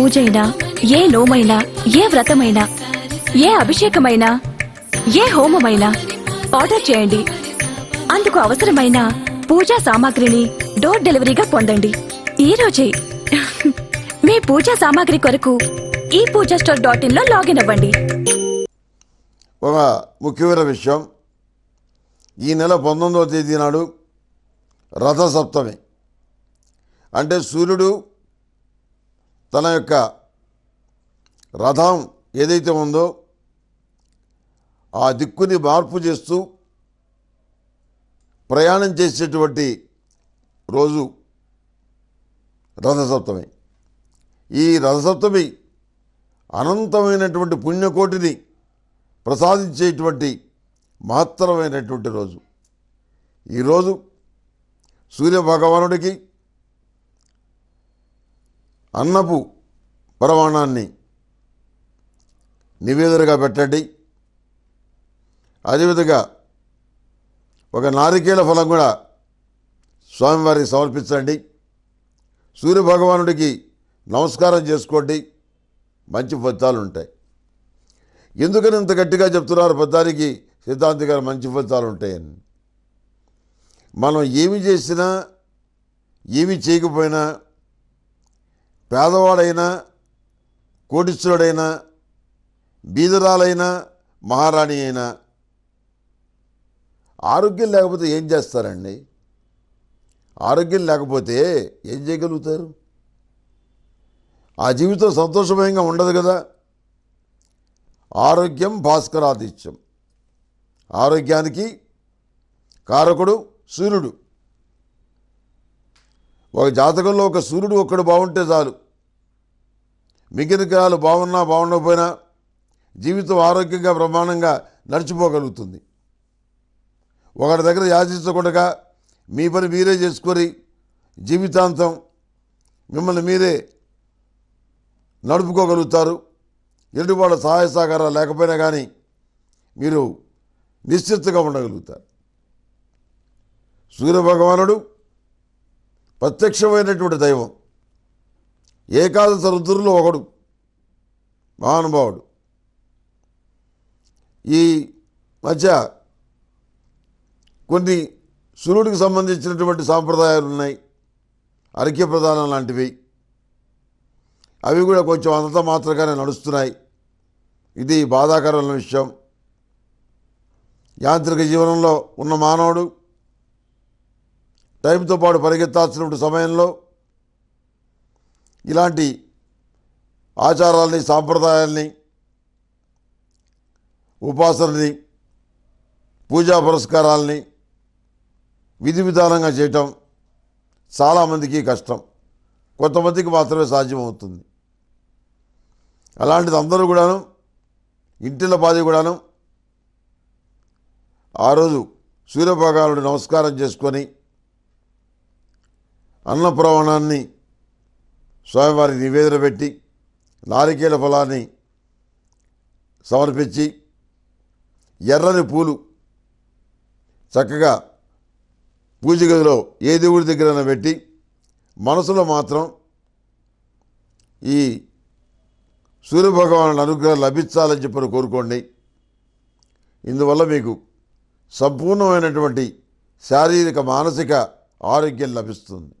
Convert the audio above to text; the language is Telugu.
పూజైనా ఏ లోమైనా ఏ వ్రతమైనా ఏ అభిషేకమైనా ఏ హోమమైనా ఆర్డర్ చేయండి అందుకు అవసరమైన పూజా సామాగ్రిని డోర్ డెలివరీగా పొందండి ఈ రోజే మీ పూజా సామాగ్రి కొరకు ఈ పూజా స్టోర్ డాట్ ఇన్లో లాగిన్ అవ్వండి ఒక ముఖ్యమైన విషయం ఈ నెల పంతొమ్మిదవ తేదీ నాడు రథసప్తమి అంటే సూర్యుడు తన యొక్క రథం ఏదైతే ఉందో ఆ దిక్కుని మార్పు చేస్తూ ప్రయాణం చేసేటువంటి రోజు రథసప్తమి ఈ రథసప్తమి అనంతమైనటువంటి పుణ్యకోటిని ప్రసాదించేటువంటి మహత్తరమైనటువంటి రోజు ఈరోజు సూర్యభగవానుడికి అన్నపు పరమాణాన్ని నివేదనగా పెట్టండి అదేవిధంగా ఒక నారికేల ఫలం కూడా స్వామివారికి సమర్పించండి సూర్యభగవానుడికి నమస్కారం చేసుకోండి మంచి ఫలితాలు ఉంటాయి ఎందుకని ఇంత గట్టిగా చెప్తున్నారు పెద్దానికి సిద్ధాంతి గారు మంచి ఫలితాలు ఉంటాయని మనం ఏమి చేసినా ఏమి చేయకపోయినా పేదవాడైనా కోటిశ్వరుడైనా బీదరాలైనా మహారాణి అయినా ఆరోగ్యం లేకపోతే ఏం చేస్తారండి ఆరోగ్యం లేకపోతే ఏం చేయగలుగుతారు ఆ జీవితం సంతోషమయంగా ఉండదు కదా ఆరోగ్యం భాస్కరాదిత్యం ఆరోగ్యానికి కారకుడు సూర్యుడు ఒక జాతకంలో ఒక సూర్యుడు ఒక్కడు బాగుంటే చాలు మిగిలిన గ్రహాలు బాగున్నా బాగుండకపోయినా జీవితం ఆరోగ్యంగా బ్రహ్మాండంగా నడిచిపోగలుగుతుంది ఒకరి దగ్గర యాచించకుండా మీ పని మీరే చేసుకొని జీవితాంతం మిమ్మల్ని మీరే నడుపుకోగలుగుతారు ఎదుటివాళ్ళ సహాయ సహకారాలు లేకపోయినా కానీ మీరు నిశ్చితగా ఉండగలుగుతారు సూర్యభగవానుడు ప్రత్యక్షమైనటువంటి దైవం ఏకాదశ రుద్రుల్లో ఒకడు మహానుభావుడు ఈ మధ్య కొన్ని సూర్యుడికి సంబంధించినటువంటి సాంప్రదాయాలు ఉన్నాయి అరక్య ప్రధానం లాంటివి అవి కూడా కొంచెం అంత మాత్రగానే నడుస్తున్నాయి ఇది బాధాకరమైన విషయం యాంత్రిక జీవనంలో ఉన్న మానవుడు టైంతో పాటు పరిగెత్తాల్సినటువంటి సమయంలో ఇలాంటి ఆచారాల్ని సాంప్రదాయాల్ని ఉపాసనని పూజా పురస్కారాల్ని విధి విధానంగా చేయటం చాలామందికి కష్టం కొంతమందికి మాత్రమే సాధ్యమవుతుంది అలాంటిది అందరూ కూడాను ఇంటిల బాధ్య కూడాను ఆ రోజు నమస్కారం చేసుకొని అన్నప్రవణాన్ని స్వామివారి నివేదన పెట్టి నారికేల ఫలాన్ని సమర్పించి ఎర్రని పూలు చక్కగా పూజ గదిలో ఏ దేవుడి దగ్గరైనా పెట్టి మనసులో మాత్రం ఈ సూర్యభగవాను అనుగ్రహం లభించాలని చెప్పని కోరుకోండి ఇందువల్ల మీకు సంపూర్ణమైనటువంటి శారీరక మానసిక ఆరోగ్యం లభిస్తుంది